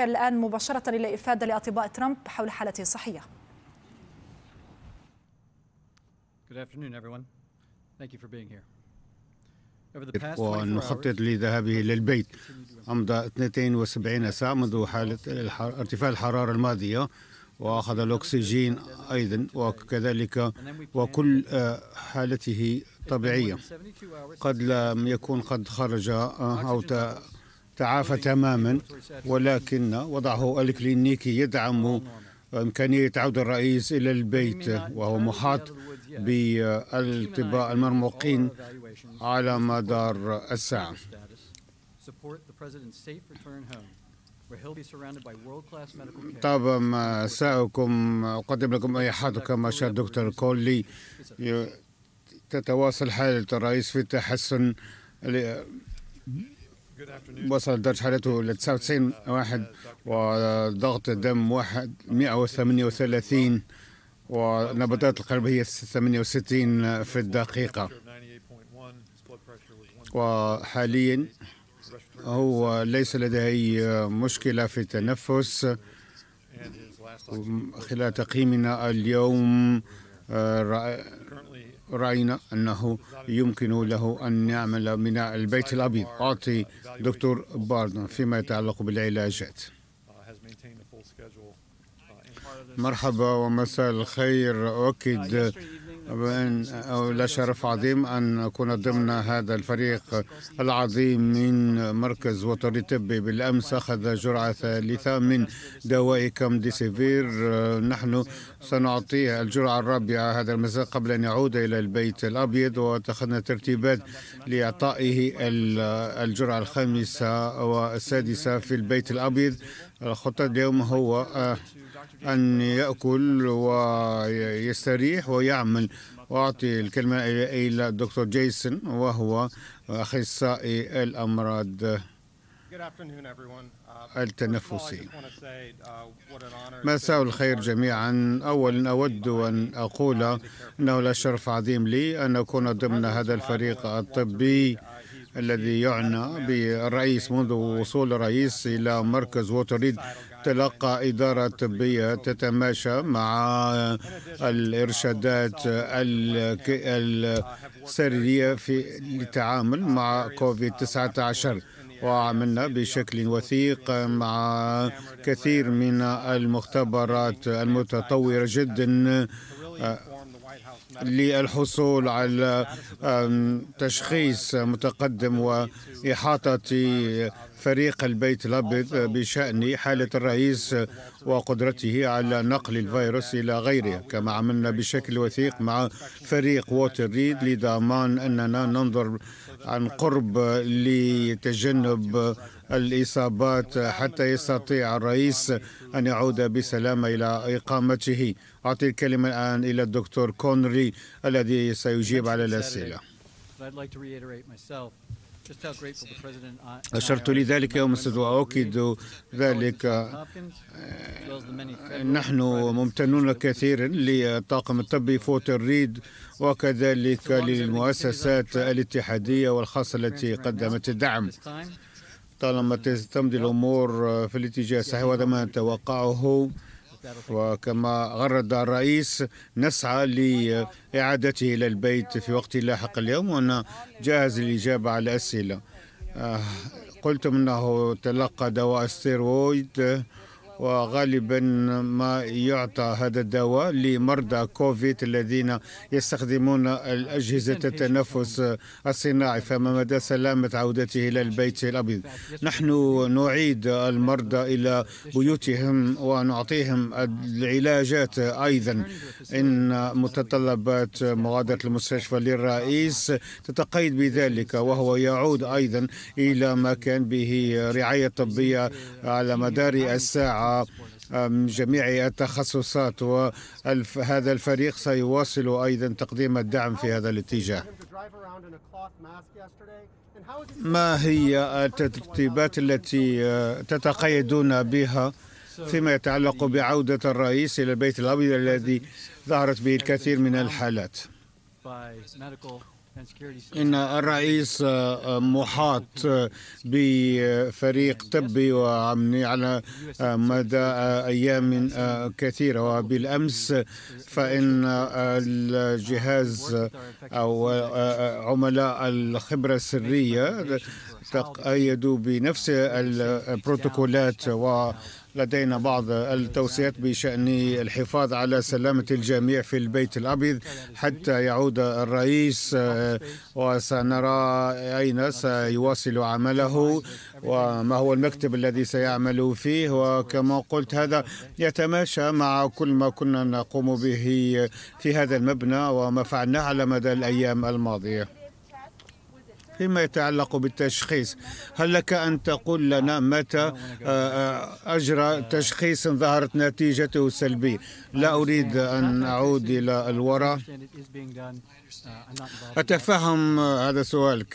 الآن مباشرة إلى إفادة لأطباء ترامب حول حالته الصحية ونخطط لذهابه للبيت أمضى 72 ساعة منذ حالة ارتفاع الحرارة الماضية وأخذ الأكسجين أيضا وكذلك وكل آه، حالته طبيعية قد لم يكون قد خرج آه، أو تعافى تماما ولكن وضعه الكلينيكي يدعم إمكانية عودة الرئيس إلى البيت وهو محاط بالطباء المرموقين على مدار الساعة طبعا مساءكم أقدم لكم اي حد كما شاء دكتور كولي تتواصل حالة الرئيس في تحسن وصلت درجة حرارته إلى 99 واحد وضغط الدم واحد 138 ونبضات القلب هي 68 في الدقيقة وحاليا هو ليس لديه أي مشكلة في التنفس خلال تقييمنا اليوم آه، رأينا أنه يمكن له أن يعمل من البيت الأبيض أعطي دكتور باردن فيما يتعلق بالعلاجات uh, uh, مرحبا ومساء الخير أؤكد لا شرف عظيم أن أكون ضمن هذا الفريق العظيم من مركز وطني طبي بالأمس أخذ جرعة ثالثة من دواء كم سيفير نحن سنعطيه الجرعة الرابعة هذا المساء قبل أن يعود إلى البيت الأبيض واتخذنا ترتيبات لإعطائه الجرعة الخامسة والسادسة في البيت الأبيض الخطة اليوم هو أن يأكل ويستريح ويعمل وأعطي الكلمة إلى الدكتور جيسون وهو أخصائي الأمراض التنفسي مساء الخير جميعا أولا أود أن أقول أنه لا شرف عظيم لي أن أكون ضمن هذا الفريق الطبي الذي يعنى بالرئيس منذ وصول الرئيس إلى مركز وتريد تلقى إدارة طبية تتماشى مع الإرشادات السرية في التعامل مع كوفيد 19 وعملنا بشكل وثيق مع كثير من المختبرات المتطورة جدا للحصول على تشخيص متقدم وإحاطة فريق البيت الأبيض بشأن حالة الرئيس وقدرته على نقل الفيروس إلى غيره كما عملنا بشكل وثيق مع فريق ووتر ريد لضمان أننا ننظر عن قرب لتجنب الإصابات حتى يستطيع الرئيس أن يعود بسلامة إلى إقامته أعطي الكلمة الآن إلى الدكتور كونري الذي سيجيب على الأسئلة Uh, أشرت لذلك يوم السبت وأؤكد ذلك uh, آه، آه، نحن ممتنون كثيرا للطاقم الطبي فوت الريد وكذلك للمؤسسات الاتحادية uh, والخاصة التي قدمت الدعم طالما تمضي الأمور آه، في الاتجاه الصحيح وهذا ما نتوقعه وكما غرد الرئيس نسعى لإعادته إلى البيت في وقت لاحق اليوم وأنا جاهز للإجابة على الأسئلة آه، قلتم أنه تلقى دواء ستيرويد وغالبا ما يعطى هذا الدواء لمرضى كوفيد الذين يستخدمون الأجهزة التنفس الصناعي فما مدى سلامة عودته إلى البيت الأبيض نحن نعيد المرضى إلى بيوتهم ونعطيهم العلاجات أيضا إن متطلبات مغادرة المستشفى للرئيس تتقيد بذلك وهو يعود أيضا إلى ما كان به رعاية طبية على مدار الساعة جميع التخصصات وهذا الفريق سيواصل أيضا تقديم الدعم في هذا الاتجاه ما هي الترتيبات التي آه، تتقيدون بها فيما يتعلق بعودة الرئيس إلى البيت الأبيض الذي ظهرت به الكثير من الحالات إن الرئيس آه، آه، محاط آه، بفريق طبي وأمني على مدى أيام كثيرة وبالأمس فإن الجهاز أو عملاء الخبرة السرية تقيد بنفس البروتوكولات ولدينا بعض التوصيات بشأن الحفاظ على سلامة الجميع في البيت الأبيض حتى يعود الرئيس آه، وسنرى أين سيواصل عمله وما هو المكتب الذي سيعمل فيه وكما قلت هذا يتماشى مع كل ما كنا نقوم به في هذا المبنى وما فعلناه على مدى الأيام الماضية فيما يتعلق بالتشخيص هل لك أن تقول لنا متى آه، آه، أجرى تشخيص ظهرت نتيجته سلبية لا أريد أن أعود إلى الوراء أتفهم هذا السؤال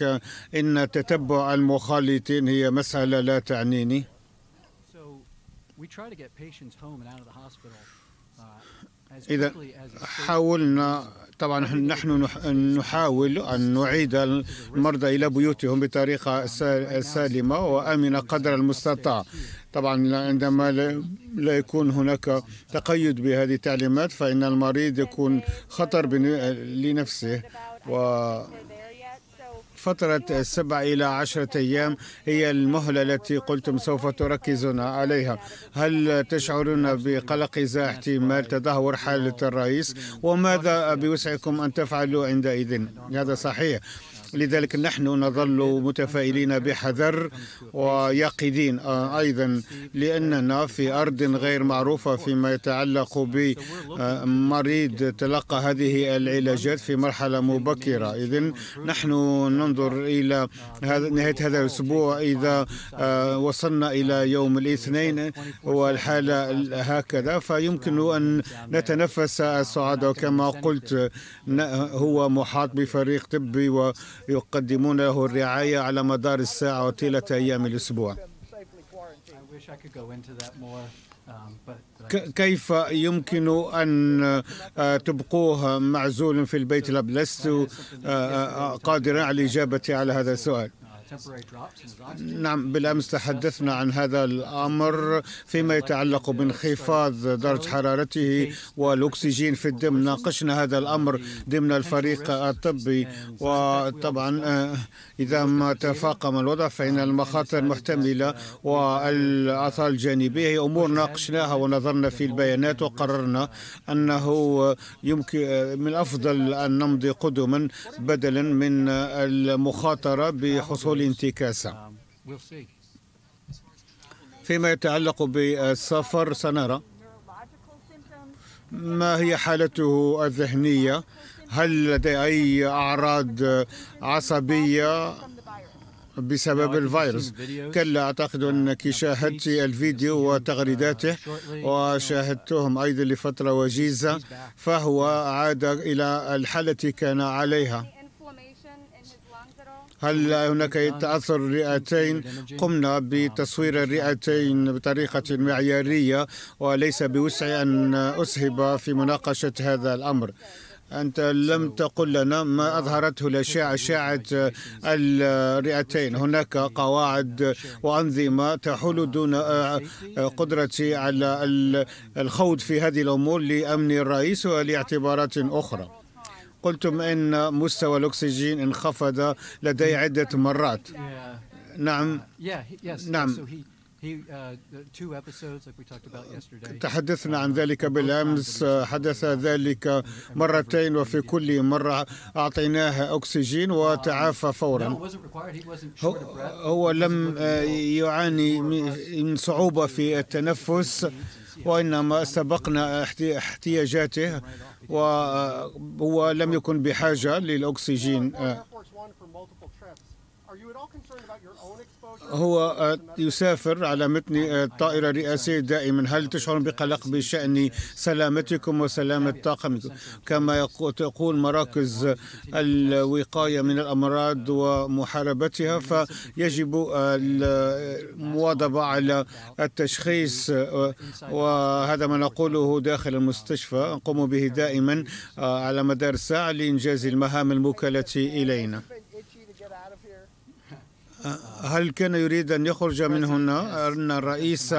إن تتبع المخالطين هي مسألة لا تعنيني إذا حاولنا طبعا نحن نحاول أن نعيد المرضى إلى بيوتهم بطريقة سالمة وآمنة قدر المستطاع طبعا عندما لا يكون هناك تقيد بهذه التعليمات فإن المريض يكون خطر لنفسه و فترة السبع إلى عشرة أيام هي المهلة التي قلتم سوف تركزون عليها هل تشعرون بقلق إذا احتمال تدهور حالة الرئيس وماذا بوسعكم أن تفعلوا عندئذ هذا صحيح لذلك نحن نظل متفائلين بحذر ويقظين آه، أيضا لأننا في أرض غير معروفة فيما يتعلق بمريض آه، تلقى هذه العلاجات في مرحلة مبكرة إذا نحن ننظر إلى نهاية هذا الأسبوع إذا آه، وصلنا إلى يوم الاثنين والحالة هكذا فيمكن أن نتنفس السعادة وكما قلت هو محاط بفريق طبي و يقدمون له الرعاية على مدار الساعة وطيلة أيام الأسبوع كيف يمكن أن آه، تبقوه معزول في البيت لست آه، آه، قادرا على الإجابة على هذا السؤال نعم بالأمس تحدثنا عن هذا الأمر فيما يتعلق بانخفاض درجة حرارته والأكسجين في الدم ناقشنا هذا الأمر ضمن الفريق الطبي وطبعا آه، إذا ما تفاقم الوضع فإن المخاطر المحتملة والآثار الجانبية هي أمور ناقشناها ونظرنا في البيانات وقررنا أنه يمكن آه، من الأفضل أن نمضي قدما بدلا من المخاطرة بحصول والانتكاسة فيما يتعلق بالسفر سنرى ما هي حالته الذهنية هل لديه أي أعراض عصبية بسبب الفيروس كلا أعتقد أنك شاهدت الفيديو وتغريداته وشاهدتهم أيضا لفترة وجيزة فهو عاد إلى الحالة كان عليها هل هناك تأثر الرئتين قمنا بتصوير الرئتين بطريقة معيارية وليس بوسعي أن أسهب في مناقشة هذا الأمر أنت لم تقل لنا ما أظهرته الأشعة أشعة الرئتين هناك قواعد وأنظمة تحول دون آه، قدرتي على الخوض في هذه الأمور لأمن الرئيس ولاعتبارات أخرى قلتم ان مستوى الاكسجين انخفض لدي عده مرات نعم uh, نعم uh, تحدثنا عن uh, ذلك بالامس حدث ذلك مرتين وفي كل مره اعطيناه اكسجين وتعافى فورا هو لم آه، يعاني من صعوبه في التنفس وإنما سبقنا احتياجاته وهو لم يكن بحاجة للأكسجين آه. هو آه، يسافر على متن الطائرة آه، الرئاسية دائما هل تشعرون بقلق بشأن سلامتكم وسلامة طاقمكم كما تقول مراكز الوقاية من الأمراض ومحاربتها فيجب المواظبة على التشخيص آه، وهذا ما نقوله داخل المستشفى نقوم به دائما على مدار الساعة لإنجاز المهام الموكلة إلينا هل كان يريد أن يخرج من هنا أن الرئيس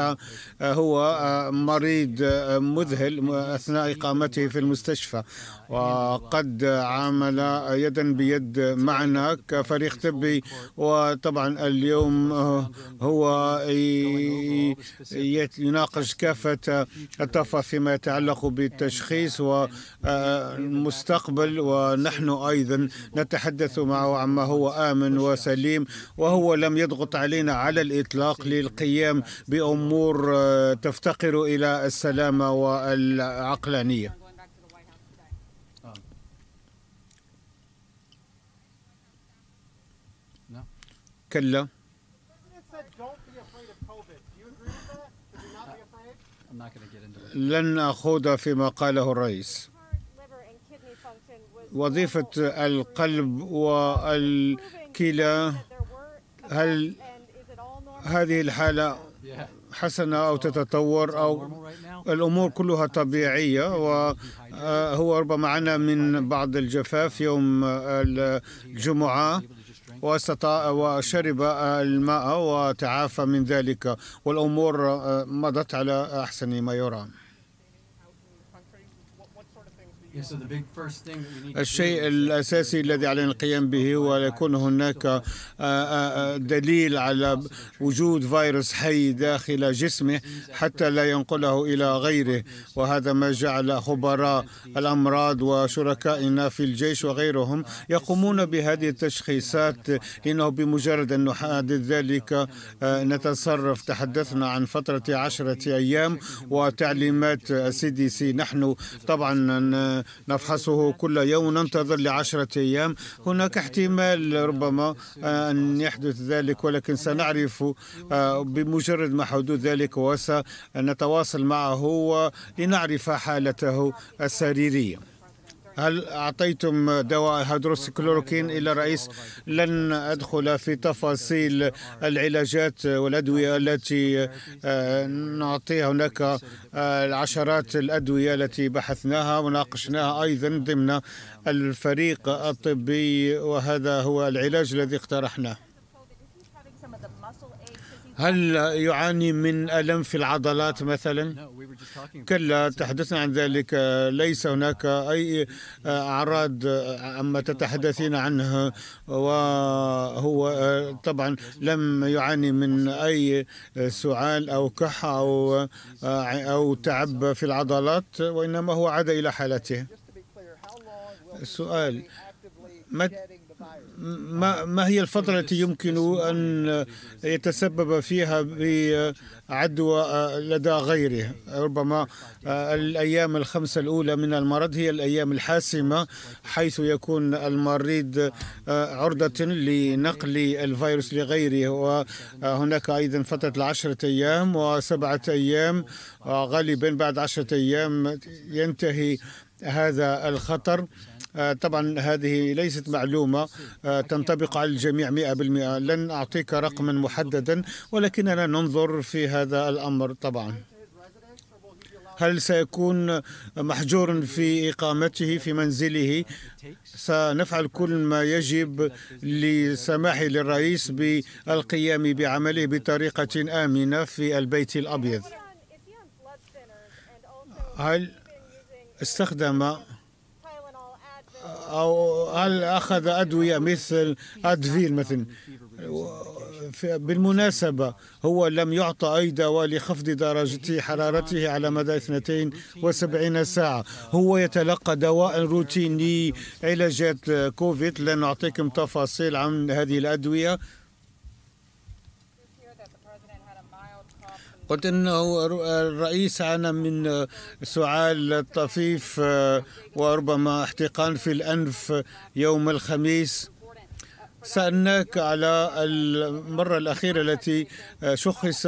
هو مريض مذهل أثناء إقامته في المستشفى وقد عمل يدا بيد معنا كفريق طبي وطبعا اليوم هو يناقش كافة التفاصيل فيما يتعلق بالتشخيص والمستقبل ونحن أيضا نتحدث معه عما هو آمن وسليم وهو لم يضغط علينا على الإطلاق للقيام بأمور تفتقر إلى السلامة والعقلانية كلا لن أخوض فيما قاله الرئيس وظيفة القلب والكلى هل هذه الحالة حسنة أو تتطور أو الأمور كلها طبيعية وهو ربما عانى من بعض الجفاف يوم الجمعة واستطاع وشرب الماء وتعافى من ذلك والأمور آه، مضت على أحسن ما يرام الشيء الأساسي الذي علينا القيام به هو يكون هناك آه، آه، آه، دليل على وجود فيروس حي داخل جسمه حتى لا ينقله إلى غيره وهذا ما جعل خبراء الأمراض وشركائنا في الجيش وغيرهم uh, يقومون بهذه التشخيصات لأنه بمجرد أن نحدد ذلك نتصرف تحدثنا عن فترة عشرة أيام وتعليمات السي دي سي نحن طبعا نفحصه كل يوم ننتظر لعشرة أيام هناك احتمال ربما أن يحدث ذلك ولكن سنعرف آه، بمجرد ما حدوث ذلك وسنتواصل معه لنعرف حالته السريرية هل أعطيتم دواء هيدروكسيكلوروكين إلى الرئيس؟ لن أدخل في تفاصيل العلاجات والأدوية التي آه، نعطيها هناك آه، العشرات الأدوية التي بحثناها وناقشناها أيضا ضمن الفريق الطبي وهذا هو العلاج الذي اقترحناه هل يعاني من ألم في العضلات مثلا؟ كلا تحدثنا عن ذلك ليس هناك أي أعراض عما تتحدثين عنه وهو طبعا لم يعاني من أي سعال أو كحة أو أو تعب في العضلات وإنما هو عاد إلى حالته السؤال متى ما, ما هي الفترة التي يمكن أن يتسبب فيها بعدوى لدى غيره ربما الأيام الخمسة الأولى من المرض هي الأيام الحاسمة حيث يكون المريض عرضة لنقل الفيروس لغيره وهناك أيضا فترة العشرة أيام وسبعة أيام غالبا بعد عشرة أيام ينتهي هذا الخطر آه، طبعا هذه ليست معلومة آه، تنطبق على الجميع 100% لن أعطيك رقما محددا ولكننا ننظر في هذا الأمر طبعا هل سيكون محجور في إقامته في منزله سنفعل كل ما يجب لسماح للرئيس بالقيام بعمله بطريقة آمنة في البيت الأبيض هل استخدم أو هل أخذ أدوية مثل أدفيل مثلا بالمناسبة هو لم يعطى أي دواء لخفض درجة حرارته على مدى 72 ساعة هو يتلقى دواء روتيني علاجات كوفيد لنعطيكم تفاصيل عن هذه الأدوية قلت انه الرئيس عانى من آه، سعال طفيف آه، وربما احتقان في الانف يوم الخميس سألناك على المرة الأخيرة التي آه، شخص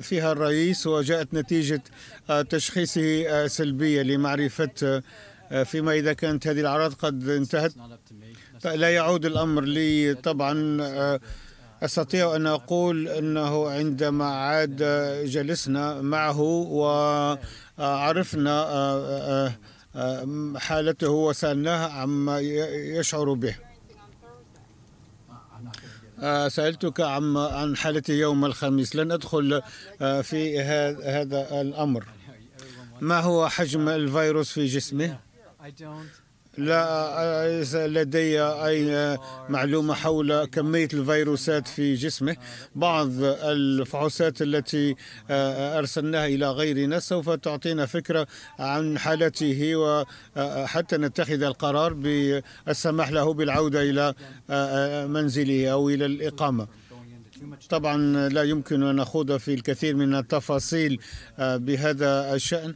فيها الرئيس وجاءت نتيجة تشخيصه سلبية لمعرفة فيما إذا كانت هذه الأعراض قد انتهت لا يعود الأمر لي طبعا أستطيع أن أقول أنه عندما عاد جلسنا معه وعرفنا آه، آه، آه، حالته وسألناه عما يشعر به سألتك عن عن حالتي يوم الخميس لن أدخل في هذا الأمر ما هو حجم الفيروس في جسمه؟ لا لدي أي معلومة حول كمية الفيروسات في جسمه بعض الفحوصات التي آه، أرسلناها إلى غيرنا سوف تعطينا فكرة عن حالته وحتى آه، نتخذ القرار بالسماح له بالعودة إلى آه، منزله أو إلى الإقامة طبعا لا يمكن أن نخوض في الكثير من التفاصيل بهذا الشأن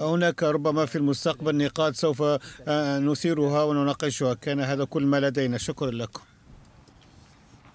هناك ربما في المستقبل نقاط سوف آه، نثيرها ونناقشها كان هذا كل ما لدينا شكرا لكم